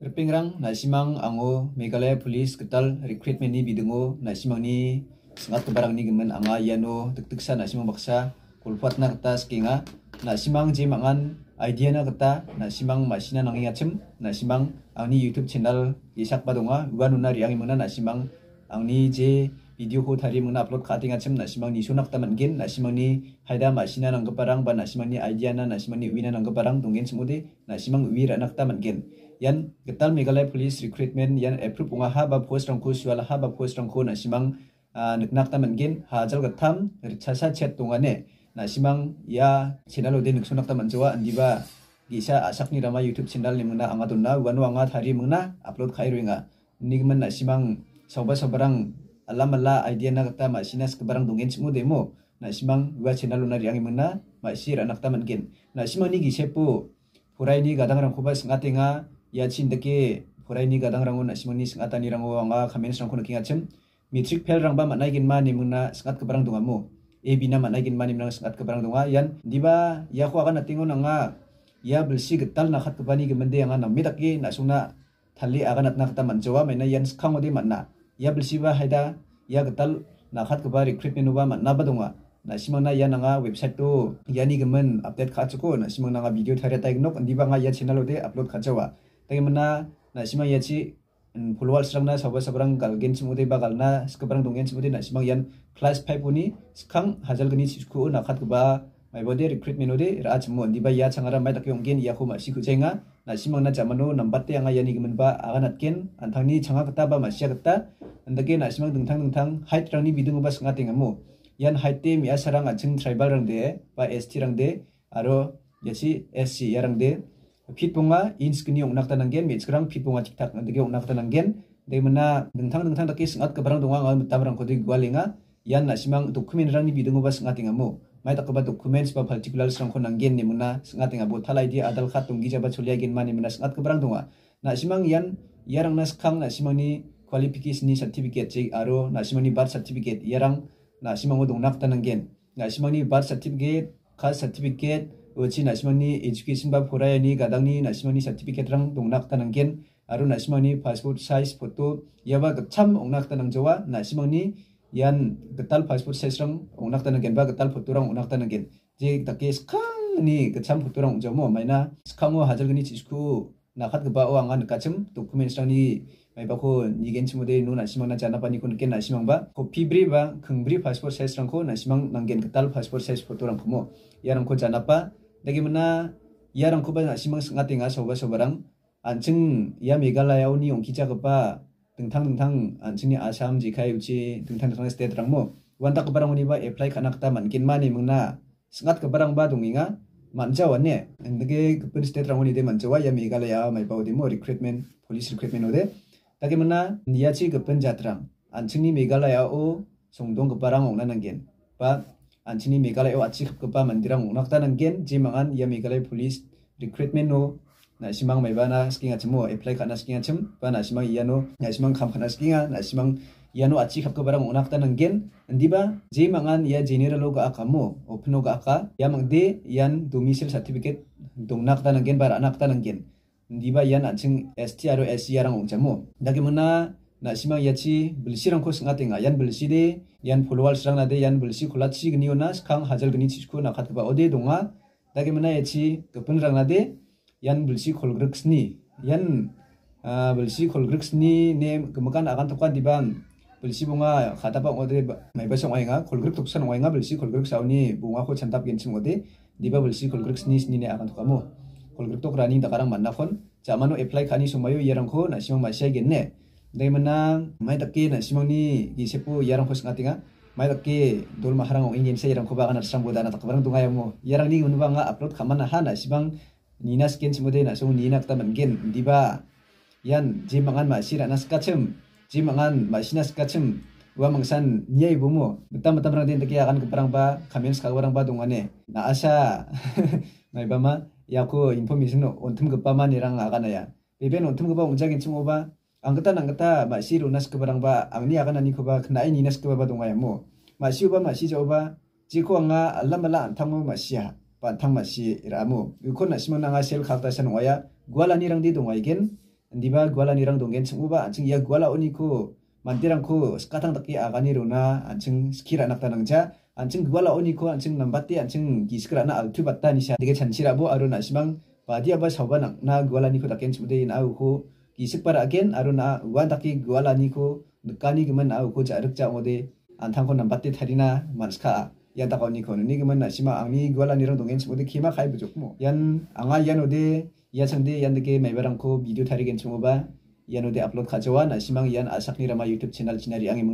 르핑랑 ango, 앙오 메갈라야 폴리스 그탈 리크루트먼트니 nasimang ni sangat kebarang kebarangni gemen anga yano tek-teksa nasimang baksa na kata skinga nasimang jemangan mangan idea na kata nasimang masina nangi achim nasimang angni youtube channel isak padonga wanuna riangi mena nasimang angni je video ko tari mungna upload kha tinga chim na simang ni sunak taman gin na simang ni haida ma sina nang parang ba simang ni idea na simang ni wina nang parang tungin semudi na simang wi nak taman gin yan getal megalai police recruitment yan approve unga ha ba post rang ko suala ha ba post rang ko na simang nak taman gin hajal gatham chasa chat tungane na simang ya channel ode sunak taman jawa andiba gisa asak ni rama youtube channel ni mungna anga tunna wanu tari mungna upload khai ruinga nigman na simang soba orang alam ala idea nak kata mak sinas kebarang dongeng semua demo nak simang dua channel nari yang mana mak sir anak taman gen nak simang ni gisepo purai ni kadang orang kubas ngatenga ya cinta ke purai ni kadang orang nak simang ni ngatan ni orang orang ah kamen orang kuno kengat cem metric pel orang bama naikin mana mana sangat kebarang dongeng mu ebi nama naikin mana mana sangat kebarang dongeng yan diba ya aku akan nanti ngono nga ya bersih getal nak kat kebani kemende yang anak metak ke nak suna Thali akan nak nak taman jawa mana yang sekarang dia mana ya bilsiba haida ya gatal nakhat khat ka bari krip menuba man na badunga na simang na ya nanga website to yani gemen update kha chuko na simang nanga video thare tai nok ndiba nga ya channel ode upload kha chawa tai mana na simang ya chi follower mm, srang na sabba sabrang galgen chimude ba galna skabrang dungen chimude na simang yan class pipe uni skang hazal gani sisku na khat ba mai bode recruitment ode ra chmu ndiba ya changara mai takyong gen ya khuma siku chenga na simang na chamano number anga yani gemen ba aga natken anthangni changa kata ba ma sia kata andake na simang dengtang dengtang rang ni bidung ba sunga tengamu yan hait te mi asarang achung tribal rang de ba st rang de aro yasi sc rang de fit punga inch kini ongnak gen, mi chkrang fit punga tiktak andake ongnak gen. de mana dengtang dengtang dake ke barang donga ngal mutamrang ko de gwalinga yan na simang dokumen ni bidung ba sunga tengamu mai takaba documents ba particular rang ko nanggen ni muna sengat engabo thalai di adal khat tunggi jaba chulia gen mani muna ke barang donga na simang yan yarang nas kang na simang ni qualification ni certificate jik aro nasimani birth certificate yarang nasimango dongnak tanangen nasimani birth certificate caste certificate uchi nasimani education ba phorayani gadangni nasimani certificate rang dongnak tanangen aro nasimani passport size photo yaba gacham ongnak tanangjawa nasimani yan getal passport size rang ongnak tanangen ba getal photo rang ongnak tanangen jik takke skang ni gacham photo rang ongjomo maina skango hajalgani chisku nakat ke o anga nikachim documents rang ni Ay bako ni gen chimo dey nuna simang na chana pani kun ken na simang ba ko ba kung bri paspor ses rang ko na simang nang ketal paspor ses foto rang kumo yarang ko chana pa dage mana yarang ko ba na simang ngati nga soba soba rang an ceng ya megala yau ni yong kicha kapa teng tang ni asam ji uci teng tang teng state rang mo wan ba apply kanak ta man gen mani mung na sengat kebarang ba dong inga man jawa ne an dage kepen state rang wani de man jawa ya megala mai bau de mo recruitment police recruitment ode Bagaimana niaci kepen jatram. Anjingni Meghalaya o songdong keparang ongna gen. Ba anjingni Meghalaya o aci kepa mandirang ongna kta nanggen. Jimangan ya Meghalaya Police Recruitment no simang mai bana skinga chimo apply kana skinga chim ba nasimang iano nasimang kham kana skinga no iano achi khap barang unak ta gen. ndiba ba? mangan ya general lo ga akamo lo ga Ia ya de yan domicile certificate nak ta gen ba anak ta gen ba yan anching ST aro SC e arang ongchamo na simang yachi bilsi rangko singate nga yan bilsi de yan followal srang nade de yan bilsi khulatsi gniyo na skang hajal gni chichku na khatba ode donga dakimana yachi gapun rang nade yan yan bilsi kholgruksni yan bilsi kholgruksni ne kemakan akan di ban. bilsi bunga khatapa ode mai songai nga kholgruk toksan ngai nga bilsi sauni bunga ko chantap genchim ode ba bilsi kholgruksni sni ne akan tokamo kolgriktok gitu rani dakarang manna khon jamano apply khani sumayo yarangko nasimang gen genne dai mana mai takke nasimang ni yerang ya khos ngatinga mai takke dol maharang ong ingin saya yarangko boda na bodana takbarang tunga yamo ya ni ning nga upload khamana ha nasimang nina skin na sum nina man gen diba yan skachim ji mangan ma masina skachim wa mangsan niai bumo betam betam rang den takia akan keperang ba kamen sekal ba dungane na asa mai bama 야그 인포메이션은 온틈 급바만이랑 아가나야 베벤 온틈 급바 운장인 친구바 안갔다 안갔다 마시 루나스크바랑 바 앙니 아가나니 그바 그나이 니나스크바바 동아야 뭐 마시오바 마시저바 지코 앙아 알람말라 안탕오 마시야 반탕 마시라모 뭐. 유콘 나시면 앙아 셀 카르다샤는 와야 구알라니랑 디 동아이겐 니바 구알라니랑 동겐 친구바 안칭 야 구알라 오니코 만디랑 코 스카탕 닦기 아가니로나 안칭 스키라 낙다낭자 anjing gua lah oni ko anjing nambati anjing kisikra na altu batta nisha sya dege chansira bo aru na simang padi abas nak na gua lah niko ko daken in au ko kisik para agen aru na gua taki gua lah niko nukani dukani au ko jaruk ja mode antang ko nambati na manska yan tak ni kono nuni geman na sima angi gua lah niro dongen chimde kima kai bujuk mo yan anga yan ode ya changde yan dege mebarang ko video gen chumoba yan ode upload kacauan na simang yan asak ni rama youtube channel chinari angi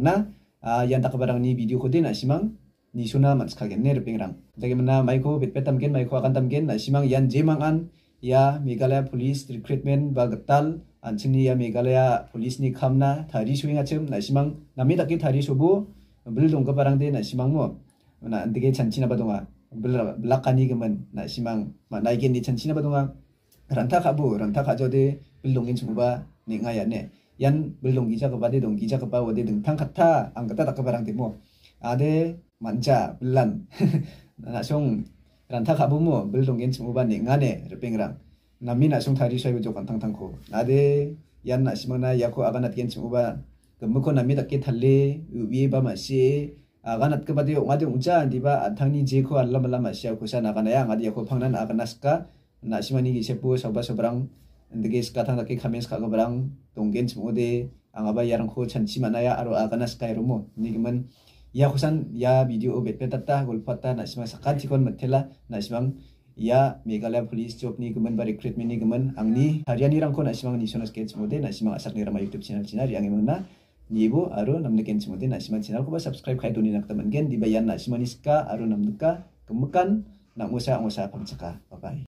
ah, yang tak takabarang ni video ko de na simang ni suna man ska gen ner p i n g r a n g d a g e mana mai ko bit petam gen mai ko akan tam gen na simang yan jemang an ya m e g a l a y a Police Recruitment ba gatal an chini ya m e g a l a y a Police ni khamna thari suing achem na simang nami daki thari subu bil dong ka barang de na simang mo na andige chan ge e man simang gen na na ni chanchina ba donga ran ran ta ka ta ka ba nga ya yan dong gen ni ne bu bil chu jo de b 하 l dong 망마나이 a 니 a 치나 d 동아 란타 가부 란타 가 a 데 빌동인 주 o 바니가야 n g 빌 a 기자가 a 데동 기자가 바 어데 등탕 같아 안 같다 닦아 바랑 데모 아데 manja belan na song rantha khabu mo bel gen ngane repeng rang nami nak song thari sai jokan tang tang ko ade nah yan na simang ya aganat gen chmu ba gemu ko nami tak ke ubi ba ma si aganat ke ba de ma de di ba athang ni je ko alla mala ma aku ko sa na kana ya ngadi yako phangnan aganas ka na ya. ya simani gi sepu soba sobrang ndege ska thang tak ke khamens ka gen angaba yarang ko chanchi manaya aro aganaska ka romo nigiman या खुसान या भिडियो बेटपेटा गलफाटा नासीमा साखा थिकन मेथेला नासीमाम या मेघालय पुलिस जबनि गोमोन बा रिक्रुटमेन्टनि गोमोन आंनि हारियानि रांखौ नासीमा निसना स्केच मदे नासीमा आसाखनि रामा इउटुब चेनेल सिनारि आंनि मोनना निबो आरो नामनि केनसि मदे नासीमा चेनेलखौबा साबस्क्राइब खाय दोनि नाखता मोनगेन दिबाया नासीमा निसका आरो नामनिका गोमोकान नामोसा आंसा फांसाखा बाबाय